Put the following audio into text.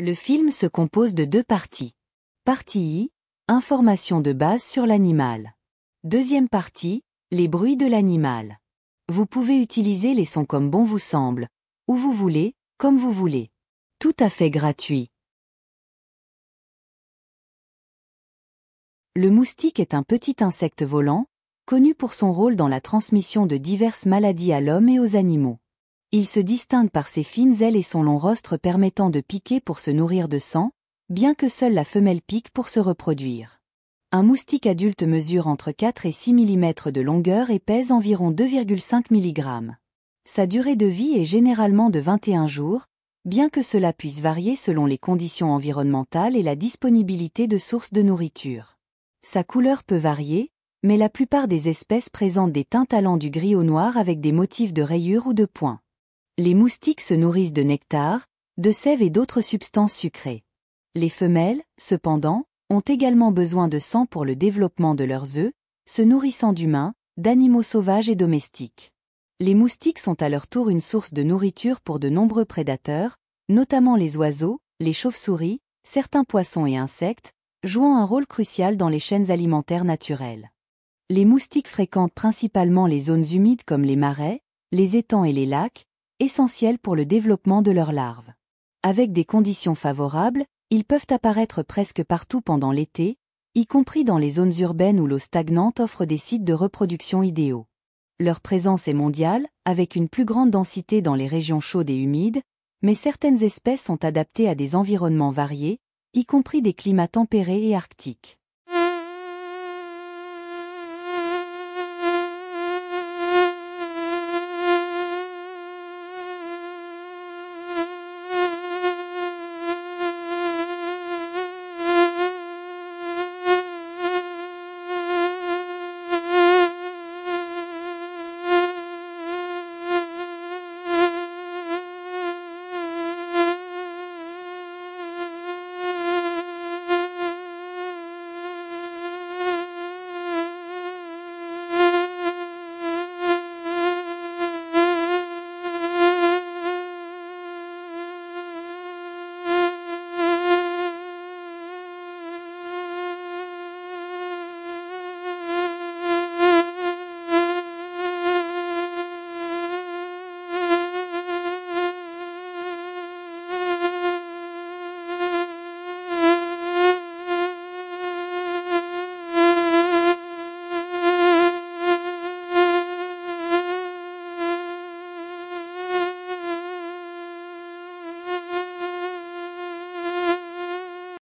Le film se compose de deux parties. Partie I, information de base sur l'animal. Deuxième partie, les bruits de l'animal. Vous pouvez utiliser les sons comme bon vous semble, où vous voulez, comme vous voulez. Tout à fait gratuit. Le moustique est un petit insecte volant, connu pour son rôle dans la transmission de diverses maladies à l'homme et aux animaux. Il se distingue par ses fines ailes et son long rostre permettant de piquer pour se nourrir de sang, bien que seule la femelle pique pour se reproduire. Un moustique adulte mesure entre 4 et 6 mm de longueur et pèse environ 2,5 mg. Sa durée de vie est généralement de 21 jours, bien que cela puisse varier selon les conditions environnementales et la disponibilité de sources de nourriture. Sa couleur peut varier, mais la plupart des espèces présentent des teintes allant du gris au noir avec des motifs de rayures ou de points. Les moustiques se nourrissent de nectar, de sève et d'autres substances sucrées. Les femelles, cependant, ont également besoin de sang pour le développement de leurs œufs, se nourrissant d'humains, d'animaux sauvages et domestiques. Les moustiques sont à leur tour une source de nourriture pour de nombreux prédateurs, notamment les oiseaux, les chauves-souris, certains poissons et insectes, jouant un rôle crucial dans les chaînes alimentaires naturelles. Les moustiques fréquentent principalement les zones humides comme les marais, les étangs et les lacs, essentiels pour le développement de leurs larves. Avec des conditions favorables, ils peuvent apparaître presque partout pendant l'été, y compris dans les zones urbaines où l'eau stagnante offre des sites de reproduction idéaux. Leur présence est mondiale, avec une plus grande densité dans les régions chaudes et humides, mais certaines espèces sont adaptées à des environnements variés, y compris des climats tempérés et arctiques.